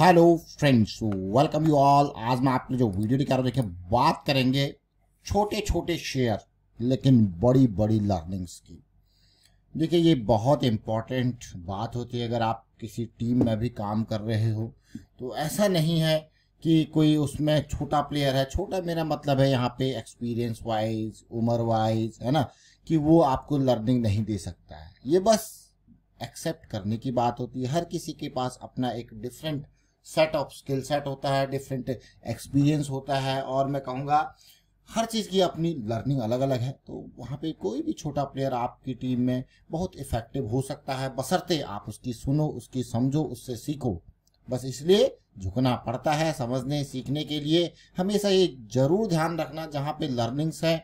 hello friends welcome you all आज मैं आपको जो वीडियो दिखा रहा हूँ देखिए बात करेंगे छोटे छोटे शेयर लेकिन बड़ी बड़ी लर्निंग्स की देखिए ये बहुत इम्पॉर्टेंट बात होती है अगर आप किसी टीम में भी काम कर रहे हो तो ऐसा नहीं है कि कोई उसमें छोटा प्लेयर है छोटा मेरा मतलब है यहाँ पे एक्सपीरियंस वाइज उम्र वाइज है ना कि वो आपको लर्निंग नहीं दे सकता है ये बस एक्सेप्ट करने की बात होती है हर किसी के पास अपना एक different set of skill set होता है डिफरेंट एक्सपीरियंस होता है और मैं कहूँगा हर चीज़ की अपनी लर्निंग अलग अलग है तो वहाँ पे कोई भी छोटा प्लेयर आपकी टीम में बहुत इफेक्टिव हो सकता है बसरते आप उसकी सुनो उसकी समझो उससे सीखो बस इसलिए झुकना पड़ता है समझने सीखने के लिए हमेशा ये जरूर ध्यान रखना जहाँ पे लर्निंग्स है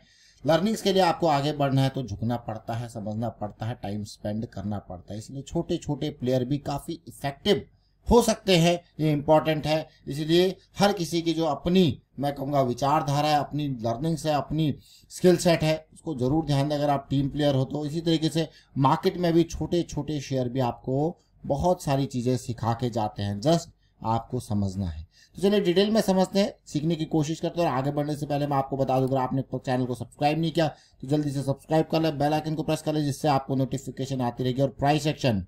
लर्निंग्स के लिए आपको आगे बढ़ना है तो झुकना पड़ता है समझना पड़ता है टाइम स्पेंड करना पड़ता है इसलिए छोटे छोटे प्लेयर भी काफ़ी इफेक्टिव हो सकते हैं ये इम्पॉर्टेंट है इसीलिए हर किसी की जो अपनी मैं कहूँगा विचारधारा है अपनी लर्निंग्स है अपनी स्किल सेट है उसको जरूर ध्यान दें अगर आप टीम प्लेयर हो तो इसी तरीके से मार्केट में भी छोटे छोटे शेयर भी आपको बहुत सारी चीज़ें सिखा के जाते हैं जस्ट आपको समझना है तो चलिए डिटेल में समझते हैं सीखने की कोशिश करते हैं और आगे बढ़ने से पहले मैं आपको बता दूं अगर आपने तो चैनल को सब्सक्राइब नहीं किया तो जल्दी से सब्सक्राइब कर लें बेल आइकन को प्रेस कर लें जिससे आपको नोटिफिकेशन आती रहेगी और प्राइस सेक्शन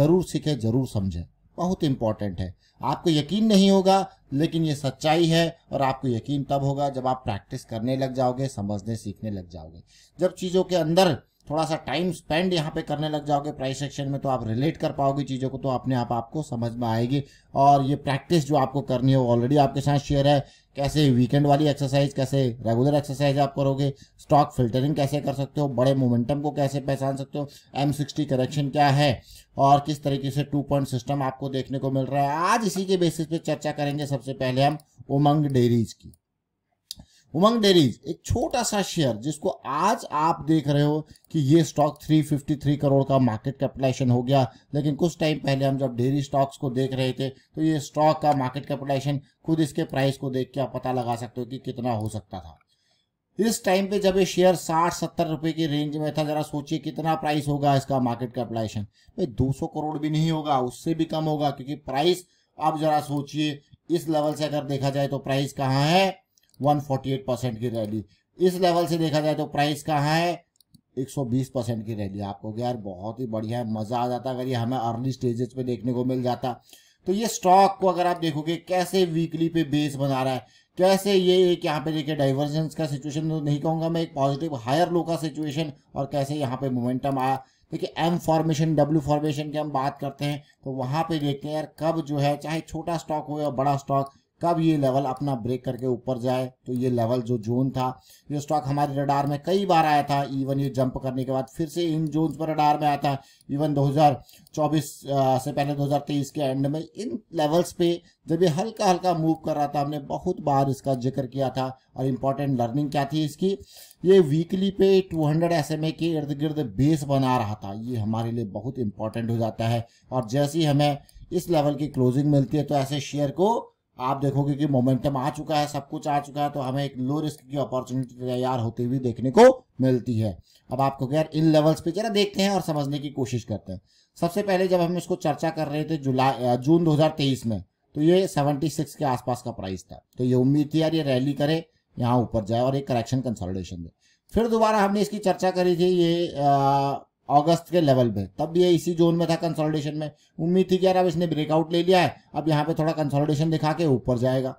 जरूर सीखें जरूर समझें बहुत इंपॉर्टेंट है आपको यकीन नहीं होगा लेकिन ये सच्चाई है और आपको यकीन तब होगा जब आप प्रैक्टिस करने लग जाओगे समझने सीखने लग जाओगे जब चीज़ों के अंदर थोड़ा सा टाइम स्पेंड यहाँ पे करने लग जाओगे प्राइस सेक्शन में तो आप रिलेट कर पाओगे चीज़ों को तो अपने आप आपको समझ में आएगी और ये प्रैक्टिस जो आपको करनी है वो ऑलरेडी आपके साथ शेयर है कैसे वीकेंड वाली एक्सरसाइज कैसे रेगुलर एक्सरसाइज आप करोगे स्टॉक फिल्टरिंग कैसे कर सकते हो बड़े मोमेंटम को कैसे पहचान सकते हो एम सिक्सटी करेक्शन क्या है और किस तरीके से टू पॉइंट सिस्टम आपको देखने को मिल रहा है आज इसी के बेसिस पे चर्चा करेंगे सबसे पहले हम उमंग डेरीज की उमंग डेरीज एक छोटा सा शेयर जिसको आज आप देख रहे हो कि ये स्टॉक 353 करोड़ का मार्केट कैपिटलाइजेशन हो गया लेकिन कुछ टाइम पहले हम जब डेयरी स्टॉक्स को देख रहे थे तो ये स्टॉक का मार्केट कैपिटलाइजेशन खुद इसके प्राइस को देख के आप पता लगा सकते हो कि कितना हो सकता था इस टाइम पे जब ये शेयर साठ सत्तर रुपए की रेंज में था जरा सोचिए कितना प्राइस होगा इसका मार्केट कैपिटलाइजेशन भाई 200 करोड़ भी नहीं होगा उससे भी कम होगा क्योंकि प्राइस आप जरा सोचिए इस लेवल से अगर देखा जाए तो प्राइस कहाँ है 148 परसेंट की रैली इस लेवल से देखा जाए तो प्राइस कहाँ है 120 परसेंट की रैली आपको यार बहुत ही बढ़िया है मज़ा आ जाता अगर ये हमें अर्ली स्टेजेस पे देखने को मिल जाता तो ये स्टॉक को अगर आप देखोगे कैसे वीकली पे बेस बना रहा है कैसे ये एक यहाँ पे देखिए डाइवर्जेंस का सिचुएशन तो नहीं कहूंगा मैं एक पॉजिटिव हायर लो का सिचुएशन और कैसे यहाँ पे मोमेंटम आया देखिए एम फॉर्मेशन डब्ल्यू फॉर्मेशन की हम बात करते हैं तो वहां पे देखते हैं यार कब जो है चाहे छोटा स्टॉक हो या बड़ा स्टॉक कब ये लेवल अपना ब्रेक करके ऊपर जाए तो ये लेवल जो जोन था ये स्टॉक हमारे रडार में कई बार आया था इवन ये जंप करने के बाद फिर से इन जोन पर रडार में आया था इवन 2024 से पहले 2023 के एंड में इन लेवल्स पे जब ये हल्का हल्का मूव कर रहा था हमने बहुत बार इसका जिक्र किया था और इम्पॉर्टेंट लर्निंग क्या थी इसकी ये वीकली पे 200 हंड्रेड के इर्द गिर्द बेस बना रहा था ये हमारे लिए बहुत इंपॉर्टेंट हो जाता है और जैसे ही हमें इस लेवल की क्लोजिंग मिलती है तो ऐसे शेयर को आप देखोगे कि मोमेंटम आ चुका है सब कुछ आ चुका है तो हमें एक लो रिस्क की अपॉर्चुनिटी तैयार होती हुई देखने को मिलती है अब आपको यार इन लेवल्स पे जरा देखते हैं और समझने की कोशिश करते हैं सबसे पहले जब हम इसको चर्चा कर रहे थे जुलाई जून 2023 में तो ये 76 के आसपास का प्राइस था तो ये उम्मीद थी यार ये रैली करे यहाँ ऊपर जाए और एक करेक्शन कंसोलिडेशन दे फिर दोबारा हमने इसकी चर्चा करी थी ये अगस्त के लेवल पे तब ये इसी जोन में था कंसोलिडेशन में उम्मीद थी कि यार अब इसने ब्रेकआउट ले लिया है अब यहाँ पे थोड़ा कंसोलिडेशन दिखा के ऊपर जाएगा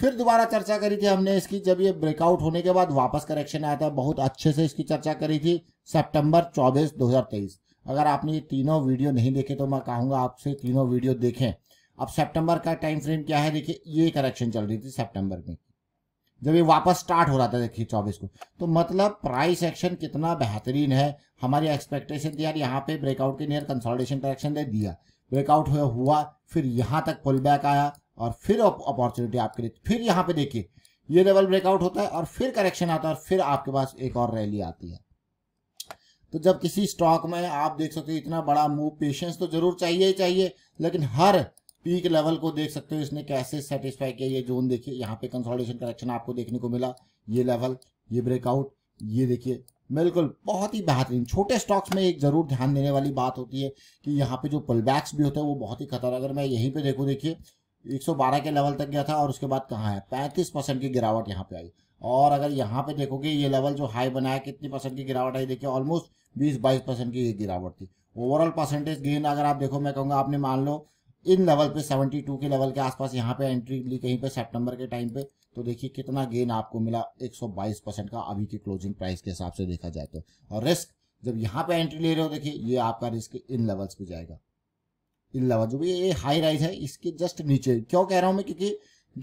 फिर दोबारा चर्चा करी थी हमने इसकी जब ये ब्रेकआउट होने के बाद वापस करेक्शन आया था बहुत अच्छे से इसकी चर्चा करी थी सितंबर चौबीस दो अगर आपने ये तीनों वीडियो नहीं देखे तो मैं कहूँगा आपसे तीनों वीडियो देखें अब सितंबर का टाइम फ्रेम क्या है देखिए ये करेक्शन चल रही थी सितंबर में जब ये वापस स्टार्ट हो रहा था देखिए चौबीस को तो मतलब प्राइस एक्शन कितना बेहतरीन है हमारी एक्सपेक्टेशन थी यार यहाँ पे ब्रेकआउट के नियर कंसोलिडेशन करेक्शन दे दिया ब्रेकआउट हुआ फिर यहाँ तक पुल बैक आया और फिर अपॉर्चुनिटी आपके लिए फिर यहाँ पे देखिए ये लेवल ब्रेकआउट होता है और फिर करेक्शन आता है और फिर आपके पास एक और रैली आती है तो जब किसी स्टॉक में आप देख सकते हो इतना बड़ा मूव पेशेंस तो जरूर चाहिए ही चाहिए लेकिन हर पीक लेवल को देख सकते हो इसने कैसे सेटिस्फाई किया ये जोन देखिए यहाँ पे कंसोलिडेशन करेक्शन आपको देखने को मिला ये लेवल ये ब्रेकआउट ये देखिए बिल्कुल बहुत ही बेहतरीन छोटे स्टॉक्स में एक ज़रूर ध्यान देने वाली बात होती है कि यहाँ पे जो पुलबैक्स भी होते हैं वो बहुत ही खतरनाक अगर मैं यहीं पे देखूँ देखिए 112 के लेवल तक गया था और उसके बाद कहाँ है 35 परसेंट की गिरावट यहाँ पे आई और अगर यहाँ पे देखोगे ये लेवल जो हाई बनाया कितनी परसेंट की गिरावट आई देखिए ऑलमोस्ट बीस बाईस परसेंट की ये गिरावट थी ओवरऑल परसेंटेज गेन अगर आप देखो मैं कहूँगा आपने मान लो इन लेवल पे 72 के लेवल के आसपास यहाँ पे एंट्री ली कहीं पे सितंबर के टाइम पे तो देखिए कितना गेन आपको मिला 122 परसेंट का अभी की क्लोजिंग प्राइस के हिसाब से देखा जाए तो और रिस्क जब यहाँ पे एंट्री ले रहे हो देखिए ये आपका रिस्क इन लेवल्स पे जाएगा इन लेवल जो भी ये हाई राइज है इसके जस्ट नीचे क्यों कह रहा हूँ मैं क्योंकि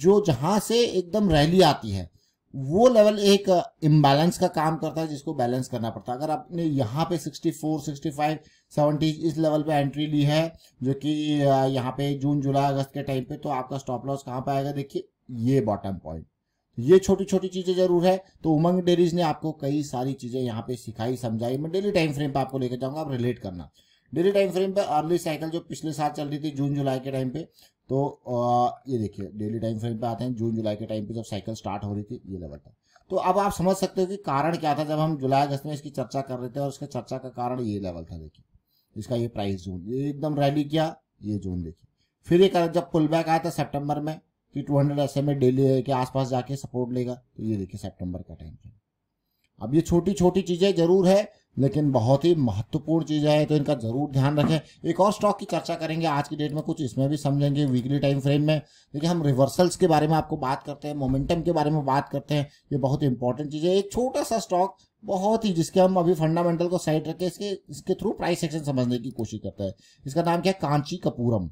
जो जहां से एकदम रैली आती है वो लेवल एक इम्बैलेंस का काम करता है जिसको बैलेंस करना पड़ता है अगर आपने यहाँ पे 64, 65, 70 इस लेवल पे एंट्री ली है जो कि यहाँ पे जून जुलाई अगस्त के टाइम पे तो आपका स्टॉप लॉस कहाँ पे आएगा देखिए ये बॉटम पॉइंट ये छोटी छोटी चीज़ें जरूर है तो उमंग डेरीज ने आपको कई सारी चीज़ें यहाँ पे सिखाई समझाई मैं डेली टाइम फ्रेम पर आपको लेकर जाऊंगा आप रिलेट करना डेली टाइम फ्रेम पे अर्ली साइकिल जो पिछले साल चल रही थी जून जुलाई के टाइम पे तो आ, ये देखिए डेली टाइम फ्रेम पे आते हैं जून जुलाई के टाइम पे जब साइकिल स्टार्ट हो रही थी ये लेवल था तो अब आप समझ सकते हो कि कारण क्या था जब हम जुलाई अगस्त में इसकी चर्चा कर रहे थे और उसका चर्चा का कारण ये लेवल था देखिए इसका ये प्राइस जोन ये एकदम रैली किया ये जोन देखिए फिर ये जब पुल बैक आया था सेप्टेम्बर में कि two hundred S M A daily के आसपास जाके सपोर्ट लेगा तो ये देखिए सेप्टेम्बर का टाइम फ्रेम अब ये छोटी छोटी चीज़ें जरूर है लेकिन बहुत ही महत्वपूर्ण चीज़ है तो इनका ज़रूर ध्यान रखें एक और स्टॉक की चर्चा करेंगे आज की डेट में कुछ इसमें भी समझेंगे वीकली टाइम फ्रेम में देखिए हम रिवर्सल्स के बारे में आपको बात करते हैं मोमेंटम के बारे में बात करते हैं ये बहुत इंपॉर्टेंट चीज़ है एक छोटा सा स्टॉक बहुत ही जिसके हम अभी फंडामेंटल को साइड रखें इसके इसके थ्रू प्राइस सेक्शन समझने की कोशिश करते हैं इसका नाम क्या है कांची कपूरम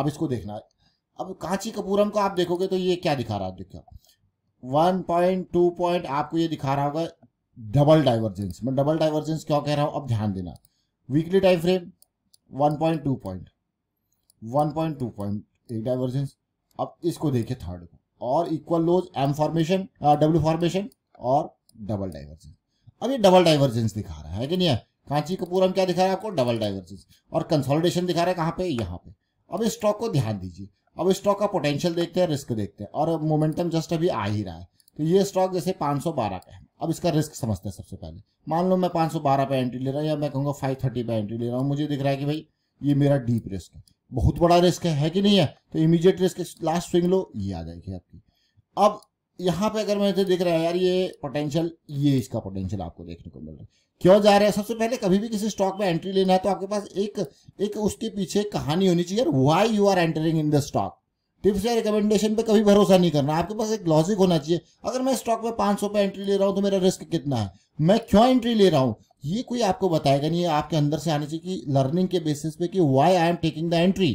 आप इसको देखना है अब कांची कपूरम को आप देखोगे तो ये क्या दिखा रहा है देखिए वन पॉइंट टू पॉइंट आपको ये दिखा रहा होगा डबल डाइवर्जेंस मैं डबल डाइवर्जेंस क्यों कह रहा हूं अब ध्यान देना weekly time frame 1.2 point 1.2 point एक डाइवर्जेंस अब इसको देखिए थर्ड को और equal lows M formation W formation और डबल डाइवर्जेंस अब ये डबल डाइवर्जेंस दिखा रहा है कि नहीं है कांची हम क्या दिखा रहा है आपको डबल डाइवर्जेंस और कंसोलिडेशन दिखा रहा है कहाँ पे यहाँ पे अब इस स्टॉक को ध्यान दीजिए अब इस स्टॉक का पोटेंशियल देखते हैं रिस्क देखते हैं और मोमेंटम जस्ट अभी आ ही रहा है तो ये स्टॉक जैसे 512 का है अब इसका रिस्क समझते हैं सबसे पहले मान लो मैं बारह पे एंट्री ले रहा हूँ या मैं कहूँगा थर्टी पे एंट्री ले रहा हूँ मुझे दिख रहा है कि भाई ये मेरा डीप रिस्क है बहुत बड़ा रिस्क है, है कि नहीं है तो immediate risk last swing low ये आ जाएगी आपकी अब यहाँ पे अगर तो दिख रहा है यार ये पोटेंशियल ये इसका पोटेंशियल आपको देखने को मिल रहा है क्यों जा रहा है सबसे पहले कभी भी किसी स्टॉक में एंट्री लेना है तो आपके पास एक एक उसके पीछे कहानी होनी चाहिए यार why you are entering in the stock tips या रिकमेंडेशन पे कभी भरोसा नहीं करना आपके पास एक लॉजिक होना चाहिए अगर मैं स्टॉक में पांच सौ पे एंट्री ले रहा हूँ तो मेरा रिस्क कितना है मैं क्यों एंट्री ले रहा हूँ ये कोई आपको बताएगा नहीं आपके अंदर से आनी चाहिए कि लर्निंग के बेसिस पे कि why I am taking the entry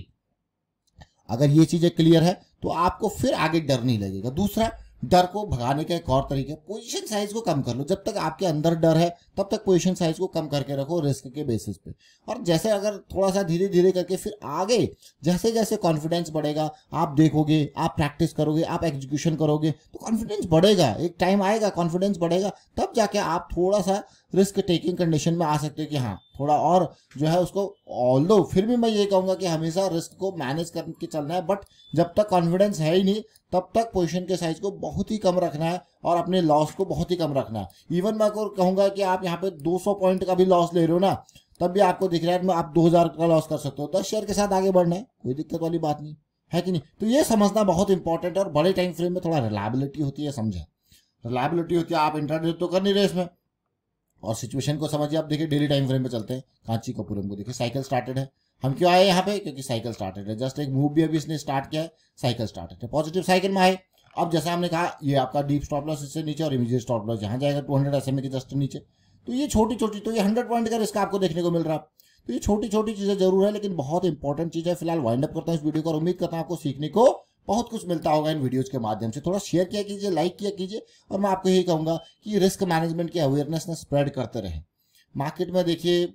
अगर ये चीज़ें क्लियर है तो आपको फिर आगे डर नहीं लगेगा दूसरा डर को भगाने का एक और तरीका पोजीशन साइज को कम कर लो जब तक आपके अंदर डर है तब तक पोजीशन साइज को कम करके रखो रिस्क के बेसिस पे और जैसे अगर थोड़ा सा धीरे धीरे करके फिर आगे जैसे जैसे कॉन्फिडेंस बढ़ेगा आप देखोगे आप प्रैक्टिस करोगे आप एग्जीक्यूशन करोगे तो कॉन्फिडेंस बढ़ेगा एक टाइम आएगा कॉन्फिडेंस बढ़ेगा तब जाके आप थोड़ा सा रिस्क टेकिंग कंडीशन में आ सकते हो कि हाँ थोड़ा और जो है उसको ऑल दो फिर भी मैं ये कहूँगा कि हमेशा रिस्क को मैनेज करके चलना है बट जब तक कॉन्फिडेंस है ही नहीं तब तक पोजीशन के साइज को बहुत ही कम रखना है और अपने लॉस को बहुत ही कम रखना है इवन मैं कहूंगा कहूँगा कि आप यहाँ पे 200 पॉइंट का भी लॉस ले रहे हो ना तब भी आपको दिख रहा है तो आप दो का लॉस कर सकते हो दस शेयर के साथ आगे बढ़ना है कोई दिक्कत वाली बात नहीं है कि नहीं तो ये समझना बहुत इंपॉर्टेंट है और बड़े टाइम फ्रेम में थोड़ा रिलायबिलिटी होती है समझे रिलायबिलिटी होती है आप इंटरनेट तो कर नहीं रहे इसमें और सिचुएशन को समझिए आप देखिए डेली टाइम फ्रेम पे चलते हैं कांची कपूरम को देखिए साइकिल स्टार्टेड है हम क्यों आए यहाँ पे क्योंकि साइकिल स्टार्टेड है जस्ट एक मूव भी अभी इसने स्टार्ट किया है साइकिल स्टार्टेड है पॉजिटिव साइकिल में आए अब जैसा हमने कहा ये आपका डीप स्टॉप लॉस इससे नीचे और इमीजिएट स्टॉप लॉस जहाँ जाएगा टू हंड्रेड एसएमए के जस्ट नीचे तो ये छोटी छोटी तो ये हंड्रेड पॉइंट का रिस्क आपको देखने को मिल रहा है तो ये छोटी छोटी चीज़ें जरूर है लेकिन बहुत इंपॉर्टेंट चीज़ है फिलहाल वाइंड अप करता हूँ इस वीडियो को और उम्मीद करता हूँ आपको सीखने को बहुत कुछ मिलता होगा इन वीडियोज के माध्यम से थोड़ा शेयर किया कीजिए लाइक किया कीजिए और मैं आपको यही कहूंगा कि रिस्क मैनेजमेंट की अवेयरनेस ना स्प्रेड करते रहे मार्केट में देखिए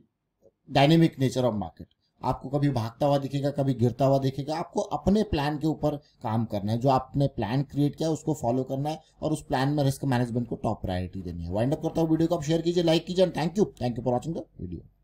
डायनेमिक नेचर ऑफ मार्केट आपको कभी भागता हुआ दिखेगा कभी गिरता हुआ दिखेगा आपको अपने प्लान के ऊपर काम करना है जो आपने प्लान क्रिएट किया उसको फॉलो करना है और उस प्लान में रिस्क मैनेजमेंट को टॉप प्रायोरिटी देनी है वाइंड अप करता हूँ वीडियो को आप शेयर कीजिए लाइक कीजिए thank you thank you for watching the video